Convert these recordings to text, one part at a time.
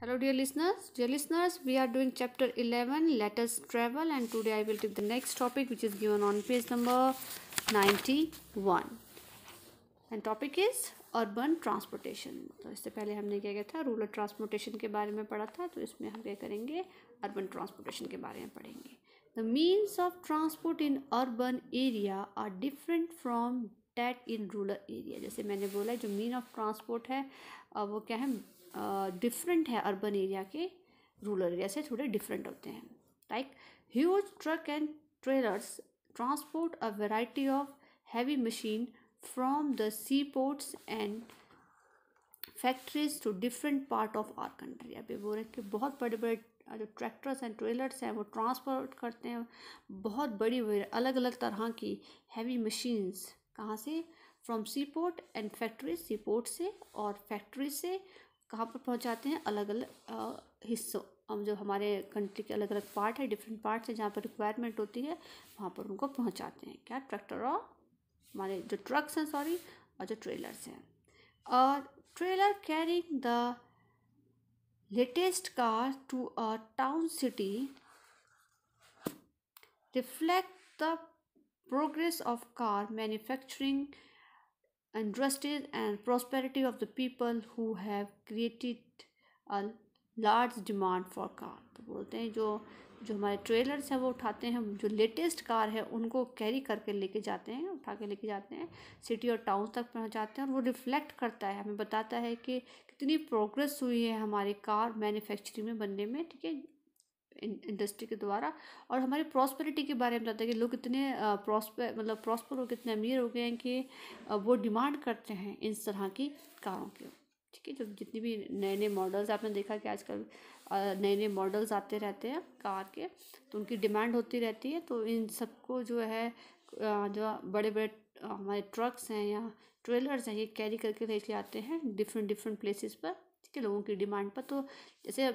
hello dear listeners dear listeners we are doing chapter 11 let us travel and today i will take the next topic which is given on page number 91 and topic is urban transportation तो इससे पहले हमने क्या किया था rural transportation के बारे में पढ़ा था तो इसमें हम क्या करेंगे अर्बन ट्रांसपोर्टेशन के बारे में पढ़ेंगे the means of transport in urban area are different from that in rural area जैसे मैंने बोला जो मीन ऑफ ट्रांसपोर्ट है वो क्या है डिफरेंट है अर्बन एरिया के रूरल एरिया से थोड़े डिफरेंट होते हैं like huge truck and trailers transport a variety of heavy machine from the sea ports and factories to different part of our country अभी बोल रहे हैं कि बहुत बड़े बड़े जो ट्रैक्टर्स एंड ट्रेलर्स हैं वो ट्रांसपोर्ट करते हैं बहुत बड़ी अलग अलग तरह की हैवी मशीन्स कहाँ से from sea port and factory sea port से और फैक्ट्री से कहाँ पर पहुँचाते हैं अलग अलग हिस्सों हम जो हमारे कंट्री के अलग अलग पार्ट है डिफरेंट पार्ट है जहाँ पर रिक्वायरमेंट होती है वहाँ पर उनको पहुँचाते हैं क्या ट्रैक्टर और हमारे जो ट्रक्स हैं सॉरी और जो ट्रेलर्स हैं और trailer carrying the latest car to a town city reflect the progress of car manufacturing and justice and prosperity of the people who have created a large demand for car तो बोलते हैं जो जो हमारे trailers हैं वो उठाते हैं जो लेटेस्ट कार है उनको कैरी करके लेके जाते हैं उठा के लेके जाते हैं सिटी और टाउन तक पहुंचाते हैं और वो रिफ्लेक्ट करता है हमें बताता है कि कितनी प्रोग्रेस हुई है हमारी कार मैन्युफैक्चरिंग में बनने में ठीक है इंडस्ट्री के द्वारा और हमारी प्रॉस्पेरिटी के बारे में बताते हैं कि लोग इतने प्रॉस्पर मतलब प्रॉस्पर हो गए इतने अमीर हो गए हैं कि वो डिमांड करते हैं इस तरह की कारों के ठीक है जो जितनी भी नए नए मॉडल्स आपने देखा कि आजकल नए नए मॉडल्स आते रहते हैं कार के तो उनकी डिमांड होती रहती है तो इन सबको जो है जो बड़े बड़े हमारे ट्रक्स हैं या ट्रेलर्स हैं ये कैरी करके लेके आते हैं डिफरेंट डिफरेंट प्लेसेस पर के लोगों की डिमांड पर तो जैसे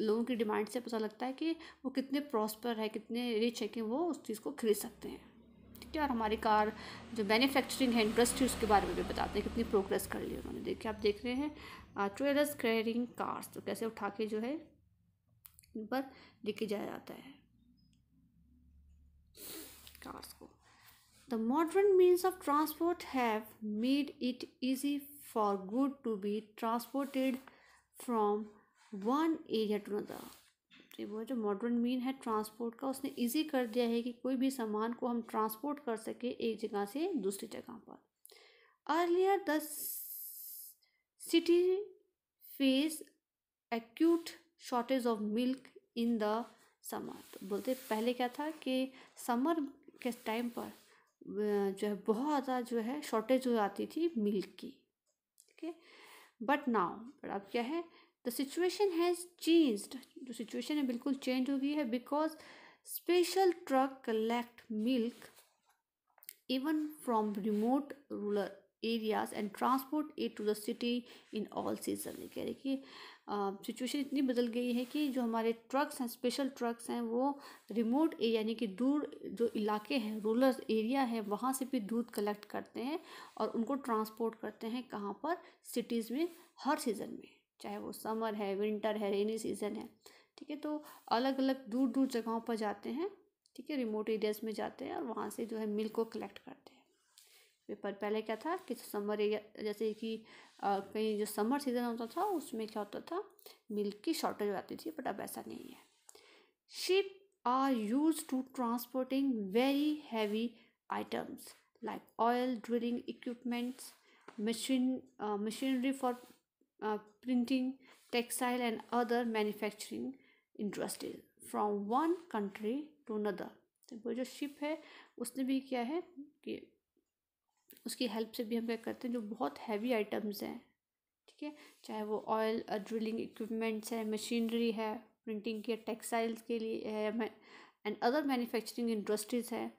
लोगों की डिमांड से पता लगता है कि वो कितने प्रॉस्पर है कितने रिच है कि वो उस चीज़ को खरीद सकते हैं ठीक है और हमारी कार जो मैन्युफैक्चरिंग है इंडस्ट्री उसके बारे में भी बताते हैं कितनी प्रोग्रेस कर ली उन्होंने देखिए आप देख रहे हैं ट्रेलर्स कैरिंग कार्स तो कैसे उठा के जो है इन पर लेके जाया जाता है कार्स को The modern means of transport have made it easy for good to be transported from one area to another तो वो जो मॉडर्न मीन है ट्रांसपोर्ट का उसने इजी कर दिया है कि कोई भी सामान को हम ट्रांसपोर्ट कर सके एक जगह से दूसरी जगह पर earlier the city face acute shortage of milk in the summer तो बोलते पहले क्या था कि समर के टाइम पर जो है बहुत ज़्यादा जो है शॉर्टेज हो जाती थी मिल्क की है बट नाउ बट अब क्या है द सिचुएशन हैज़ चेंज जो सिचुएशन है बिल्कुल चेंज हो गई है because special truck collect milk even from remote rural areas and transport a to the city in all season कह रहे कि सिचुएशन इतनी बदल गई है कि जो हमारे ट्रक्स हैं स्पेशल ट्रक्स हैं वो रिमोट यानी कि दूर जो इलाके हैं रूरल एरिया है वहाँ से भी दूध कलेक्ट करते हैं और उनको ट्रांसपोर्ट करते हैं कहाँ पर सिटीज़ में हर सीज़न में चाहे वो समर है विंटर है रेनी सीज़न है ठीक है तो अलग अलग दूर दूर जगहों पर जाते हैं ठीक है रिमोट एरियाज़ में जाते हैं और वहाँ से जो है मिल्क को कलेक्ट करते हैं पेपर पहले क्या था कि समर जैसे कि कहीं जो समर सीज़न होता था उसमें क्या होता था मिल्क की शॉर्टेज हो जाती थी बट अब ऐसा नहीं है ship are use to transporting very heavy items like oil drilling equipments machine machinery for printing textile and other manufacturing industries from one country to another तो वो जो शिप है उसने भी क्या है कि उसकी हेल्प से भी हम क्या करते हैं जो बहुत हैवी आइटम्स हैं ठीक है चाहे वो ऑयल ड्रिलिंग इक्विपमेंट्स है मशीनरी है प्रिंटिंग के टेक्सटाइल्स के लिए है एंड अदर मैन्युफैक्चरिंग इंडस्ट्रीज़ है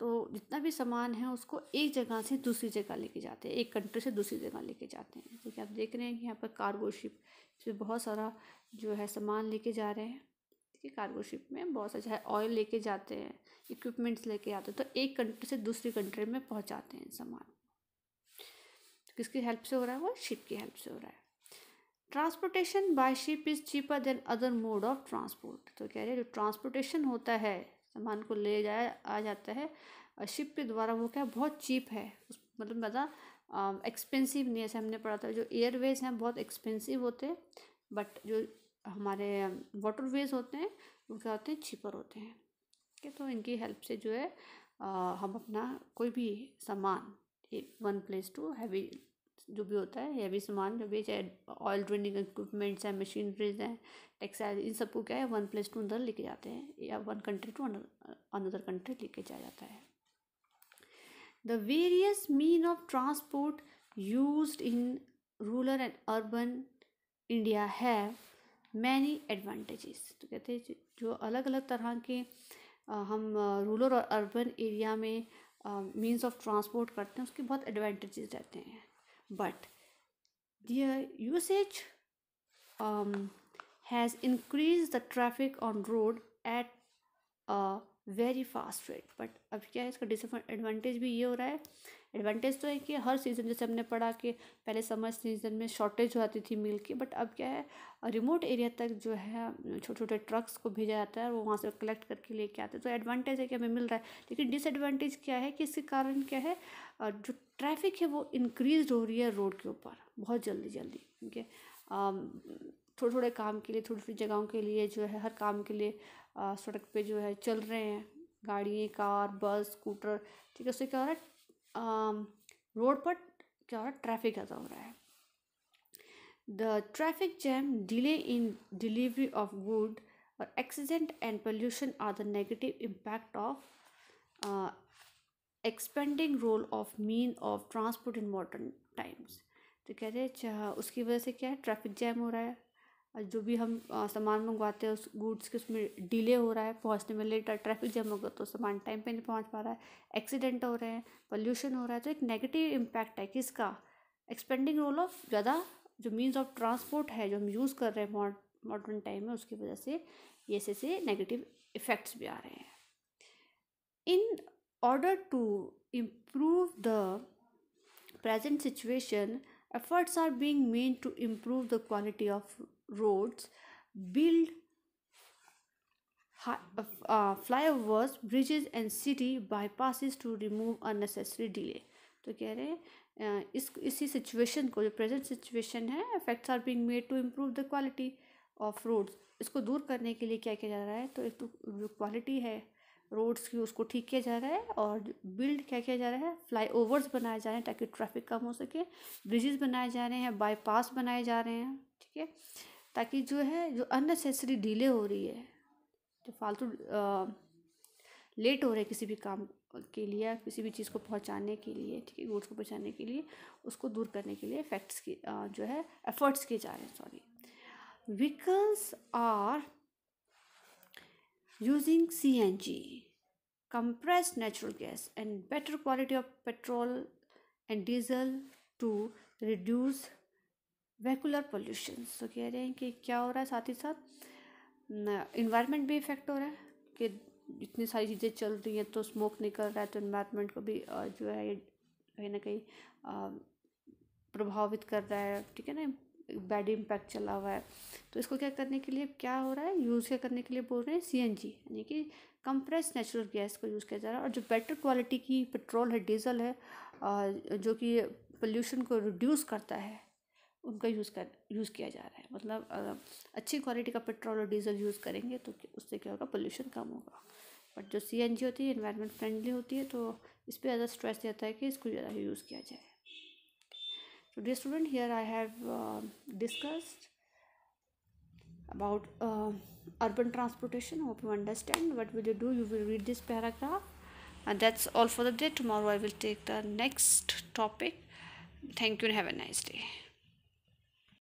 तो जितना भी सामान है उसको एक जगह से दूसरी जगह लेके जाते हैं एक कंट्री से दूसरी जगह लेके जाते हैं तो कि आप देख रहे हैं कि यहाँ पर कार्गो शिप इसमें बहुत सारा जो है सामान लेके जा रहे हैं जैसे कि कार्गो शिप में बहुत अच्छा है ऑयल लेके जाते हैं इक्विपमेंट्स लेके आते हैं तो एक कंट्री से दूसरी कंट्री में पहुंचाते हैं सामान तो किसकी हेल्प से हो रहा है वो शिप की हेल्प से हो रहा है transportation by ship is cheaper than other mode of transport तो कह रहे जो ट्रांसपोर्टेशन होता है सामान को ले जाया आ जाता है शिप के द्वारा वो क्या बहुत चीप है उस मतलब ज़्यादा एक्सपेंसिव नहीं ऐसे हमने पढ़ा था जो एयरवेज हैं बहुत एक्सपेंसिव होते हैं बट जो हमारे वाटरवेज होते हैं वो क्या होते हैं छिपर होते हैं ठीक है तो इनकी हेल्प से जो है हम अपना कोई भी सामान वन प्लेस टू हैवी जो भी होता है हैवी सामान जो भी चाहे ऑयल ड्रेनिंग इक्विपमेंट्स हैं मशीनरीज हैं टेक्सटाइल इन सबको क्या है वन प्लेस टू अंदर लेके जाते हैं या one country to another country लेके जाया जाता है the various mean of transport use in rural and urban India have many advantages तो कहते हैं जो अलग अलग तरह के हम रूरल और अर्बन एरिया में मीन्स ऑफ ट्रांसपोर्ट करते हैं उसके बहुत एडवांटेजेस रहते हैं but the usage has increase the traffic on road at very fast rate but अब क्या है इसका डिसएडवांटेज भी ये हो रहा है एडवांटेज तो है कि हर सीज़न जैसे हमने पढ़ा कि पहले समर सीज़न में शॉर्टेज हो जाती थी मिल की बट अब क्या है रिमोट एरिया तक जो है छोटे छोटे ट्रक्स को भेजा जाता है वो वहाँ से कलेक्ट करके लेके आते हैं तो एडवांटेज है कि हमें मिल रहा है लेकिन डिसएडवांटेज क्या है कि इसके कारण क्या है जो ट्रैफिक है वो इंक्रीज हो रही है रोड के ऊपर बहुत जल्दी जल्दी क्योंकि थोड़े थोड़े काम के लिए थोड़ी थोड़ी जगहों के लिए जो है हर काम के लिए सड़क पे जो है चल रहे हैं गाड़ी कार बस स्कूटर ठीक है उससे क्या हो रहा है रोड पर क्या हो रहा है ट्रैफिक ज़्यादा हो रहा है the traffic jam delay in delivery of good और accident and pollution are the negative impact of expanding role of mean of transport in modern times तो कह रहे हैं उसकी वजह से क्या है ट्रैफिक जैम हो रहा है जो भी हम सामान मंगवाते हैं उस गुड्स के उसमें डिले हो रहा है पहुंचने में लेट ट्रैफिक जम होगा तो सामान टाइम पे नहीं पहुंच पा रहा है एक्सीडेंट हो रहे हैं पोल्यूशन हो रहा है तो एक नेगेटिव इम्पैक्ट है किसका एक्सपेंडिंग रोल ऑफ ज़्यादा जो मीन्स ऑफ ट्रांसपोर्ट है जो हम यूज़ कर रहे हैं मॉडर्न टाइम में उसकी वजह से ये ऐसे ऐसे नेगेटिव इफ़ेक्ट्स भी आ रहे हैं in order to improve the present situation efforts are being made to improve the quality of roads build high, uh, flyovers bridges and city bypasses to remove unnecessary delay तो कह रहे हैं इस इसी सिचुएशन को जो प्रेजेंट सिचुएशन है efforts are being made to improve the quality of roads इसको दूर करने के लिए क्या किया जा रहा है तो एक तो जो क्वालिटी है रोड्स की उसको ठीक किया जा रहा है और बिल्ड क्या किया जा रहा है फ्लाई ओवर्स बनाए जा रहे हैं ताकि ट्रैफिक कम हो सके ब्रिजेस बनाए जा रहे हैं बाईपास बनाए जा रहे हैं ठीक है ताकि जो है जो अननेसेसरी डिले हो रही है जो फालतू लेट हो रहे किसी भी काम के लिए किसी भी चीज़ को पहुंचाने के लिए ठीक है गुड्स को पहुंचाने के लिए उसको दूर करने के लिए इफेक्ट्स की जो है एफर्ट्स किए जा रहे हैं sorry vehicles are using CNG, compressed natural gas, and better quality of petrol and diesel to reduce vehicular pollution तो कह रहे हैं कि क्या हो रहा है साथ ही साथ इन्वायरमेंट भी इफ़ेक्ट हो रहा है कि इतनी सारी चीज़ें चल रही हैं तो स्मोक निकल रहा है तो इन्वायरमेंट को भी जो है कहीं ना कहीं प्रभावित कर रहा है ठीक है ना बैड इम्पैक्ट चला हुआ है तो इसको क्या करने के लिए क्या हो रहा है यूज़ क्या करने के लिए बोल रहे हैं सी एन जी यानी कि कंप्रेस नेचुरल गैस को यूज़ किया जा रहा है और जो बेटर क्वालिटी की पेट्रोल है डीजल है जो कि पोल्यूशन को रिड्यूस करता है उनका यूज़ कर यूज़ किया जा रहा है मतलब अच्छी क्वालिटी का पेट्रोल और डीजल यूज़ करेंगे तो उससे क्या होगा पोल्यूशन कम होगा बट जो सी एन जी होती है इन्वायरमेंट फ्रेंडली होती है तो इस पर ज़्यादा स्ट्रेस रहता है कि इसको ज़्यादा यूज़ किया जाए so dear student here i have uh, discussed about uh, urban transportation hope you understand what will you do you will read this paragraph and that's all for the day tomorrow i will take the next topic thank you and have a nice day